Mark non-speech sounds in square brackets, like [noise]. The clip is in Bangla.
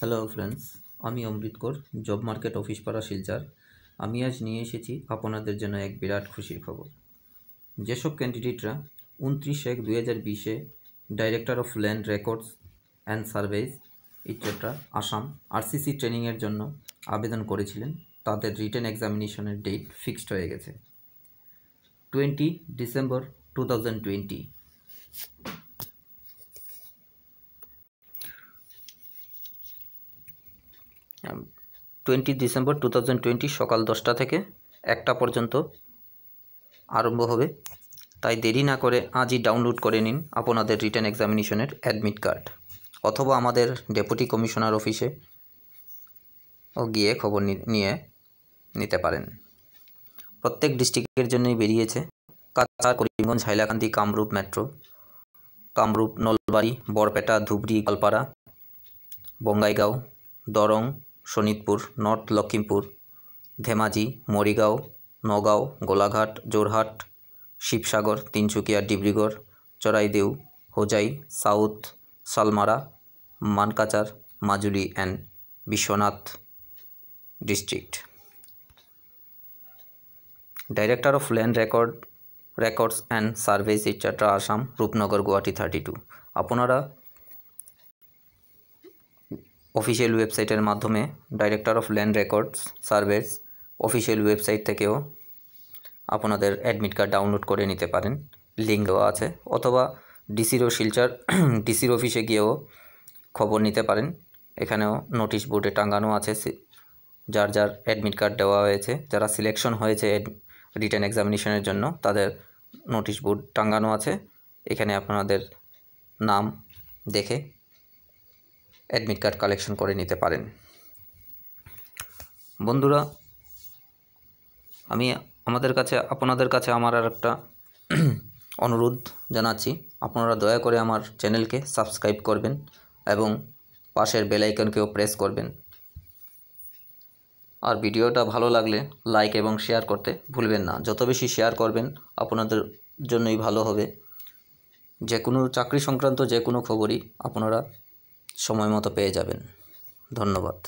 হ্যালো ফ্রেন্ডস আমি অমৃতকর জব মার্কেট অফিস পাড়া শিলচার আমি আজ নিয়ে এসেছি আপনাদের জন্য এক বিরাট খুশির খবর যেসব ক্যান্ডিডেটরা উনত্রিশ এক দু হাজার বিশে director of land records and surveys ইত্যাটা আসাম আরসিসি ট্রেনিংয়ের জন্য আবেদন করেছিলেন তাদের রিটার্ন এক্সামিনেশনের ডেট ফিক্সড হয়ে গেছে twenty December two thousand twenty twenty December two thousand twenty সকাল দশটা থেকে একটা পর্যন্ত আরম্ভ হবে তাই দেরি না করে আজই ডাউনলোড করে নিন আপনাদের রিটার্ন এক্সামিনেশনের অ্যাডমিট কার্ড অথবা আমাদের ডেপুটি কমিশনার অফিসে ও গিয়ে খবর নিয়ে নিতে পারেন প্রত্যেক ডিস্ট্রিক্টের জন্যই বেরিয়েছে Cachar Karimganj Hailakandi Kamrup metro Kamrup Nalbari Barpeta Dhubri Goalpara Bongaigaon Darrang Sonitpur north Lakhimpur Dhemaji Morigaon Nagaon Golaghat Jorhat Sivasagar Tinsukia Dibrugarh Charaideo Hojai south Salmara Mankachar Majuli and Biswanath district director of land record records and service ইচ্ছাটা আসাম রূপনগর গুয়াহাটি থার্টি টু আপনারা অফিসিয়াল ওয়েবসাইটের মাধ্যমে director of land records surveys official website থেকেও আপনাদের অ্যাডমিট কার্ড ডাউনলোড করে নিতে পারেন লিঙ্ক দেওয়া আছে অথবা ডিসির ও শিলচর ডিসির [clears throat] অফিসে গিয়েও খবর নিতে পারেন এখানেও নোটিশ বোর্ডে টাঙ্গানো আছে যার যার অ্যাডমিট কার্ড দেওয়া হয়েছে যারা সিলেকশন হয়েছে রিটার্ন এক্সামিনেশনের জন্য তাদের নোটিশ বোর্ড টাঙ্গানো আছে এখানে আপনাদের নাম দেখে অ্যাডমিট কার্ড কালেকশন করে নিতে পারেন বন্ধুরা আমি আমাদের কাছে আপনাদের কাছে আমার আর একটা [clears throat] অনুরোধ জানাচ্ছি আপনারা দয়া করে আমার চ্যানেলকে সাবস্ক্রাইব করবেন এবং পাশের বেলাইকনকেও প্রেস করবেন আর ভিডিওটা ভালো লাগলে লাইক এবং শেয়ার করতে ভুলবেন না যত বেশি শেয়ার করবেন আপনাদের জন্যই ভালো হবে যে কোনো চাকরি সংক্রান্ত যে কোনো খবরই আপনারা সময় মতো পেয়ে যাবেন ধন্যবাদ